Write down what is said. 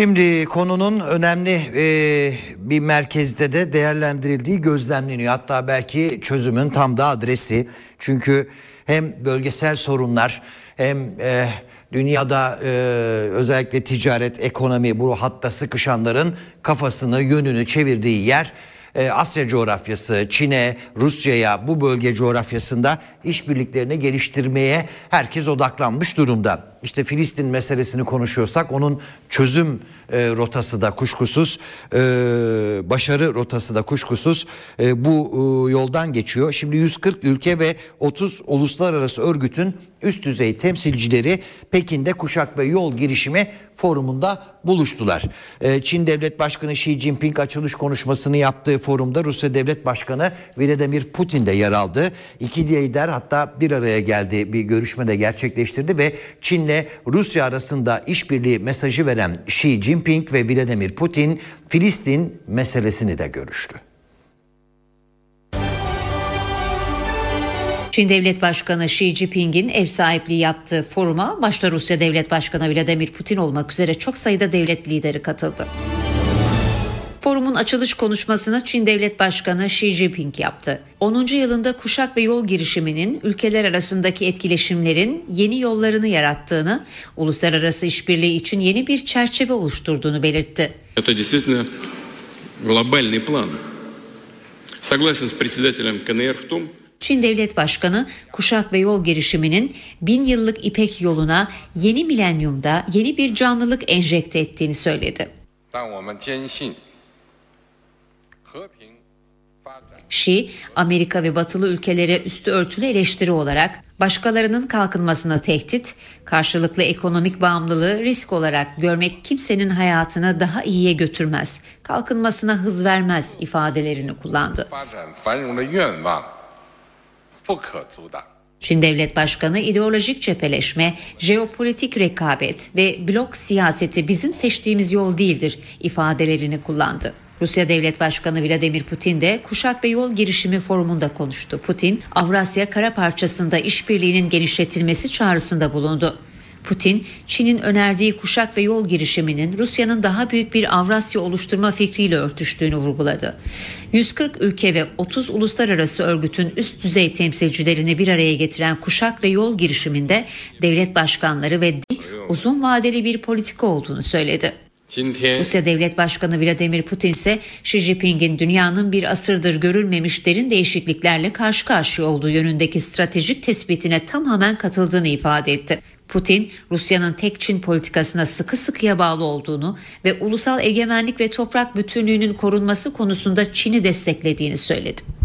Şimdi konunun önemli e, bir merkezde de değerlendirildiği gözlemleniyor. Hatta belki çözümün tam da adresi. Çünkü hem bölgesel sorunlar hem e, dünyada e, özellikle ticaret, ekonomi bu hatta sıkışanların kafasını, yönünü çevirdiği yer e, Asya coğrafyası, Çin'e, Rusya'ya bu bölge coğrafyasında işbirliklerini geliştirmeye herkes odaklanmış durumda. İşte Filistin meselesini konuşuyorsak onun çözüm e, rotası da kuşkusuz, e, başarı rotası da kuşkusuz e, bu e, yoldan geçiyor. Şimdi 140 ülke ve 30 uluslararası örgütün üst düzey temsilcileri Pekin'de kuşak ve yol girişimi forumunda buluştular. Ee, Çin Devlet Başkanı Xi Jinping açılış konuşmasını yaptığı forumda Rusya Devlet Başkanı Vladimir Putin de yer aldı. İki lider hatta bir araya geldi bir görüşme de gerçekleştirdi ve Çin'le Rusya arasında işbirliği mesajı veren Xi Jinping ve Vladimir Putin Filistin meselesini de görüştü. Çin Devlet Başkanı Xi Jinping'in ev sahipliği yaptığı foruma başta Rusya Devlet Başkanı Vladimir Putin olmak üzere çok sayıda devlet lideri katıldı. Forumun açılış konuşmasını Çin Devlet Başkanı Xi Jinping yaptı. 10. yılında kuşak ve yol girişiminin ülkeler arasındaki etkileşimlerin yeni yollarını yarattığını, uluslararası işbirliği için yeni bir çerçeve oluşturduğunu belirtti. Это действительно глобальный план. Согласен с председателем КНР в том, Çin Devlet Başkanı kuşak ve yol girişiminin bin yıllık İpek yoluna yeni milenyumda yeni bir canlılık enjekte ettiğini söyledi. Şi, Amerika ve batılı ülkelere üstü örtülü eleştiri olarak başkalarının kalkınmasına tehdit, karşılıklı ekonomik bağımlılığı risk olarak görmek kimsenin hayatını daha iyiye götürmez, kalkınmasına hız vermez ifadelerini kullandı. Çin Devlet Başkanı ideolojik cepheleşme, jeopolitik rekabet ve blok siyaseti bizim seçtiğimiz yol değildir ifadelerini kullandı. Rusya Devlet Başkanı Vladimir Putin de Kuşak ve Yol Girişimi Forumunda konuştu. Putin, Avrasya Kara Parçası'nda işbirliğinin genişletilmesi çağrısında bulundu. Putin, Çin'in önerdiği kuşak ve yol girişiminin Rusya'nın daha büyük bir Avrasya oluşturma fikriyle örtüştüğünü vurguladı. 140 ülke ve 30 uluslararası örgütün üst düzey temsilcilerini bir araya getiren kuşak ve yol girişiminde devlet başkanları ve uzun vadeli bir politika olduğunu söyledi. Rusya Devlet Başkanı Vladimir Putin ise Xi Jinping'in dünyanın bir asırdır görülmemiş derin değişikliklerle karşı karşıya olduğu yönündeki stratejik tespitine tamamen katıldığını ifade etti. Putin, Rusya'nın tek Çin politikasına sıkı sıkıya bağlı olduğunu ve ulusal egemenlik ve toprak bütünlüğünün korunması konusunda Çin'i desteklediğini söyledi.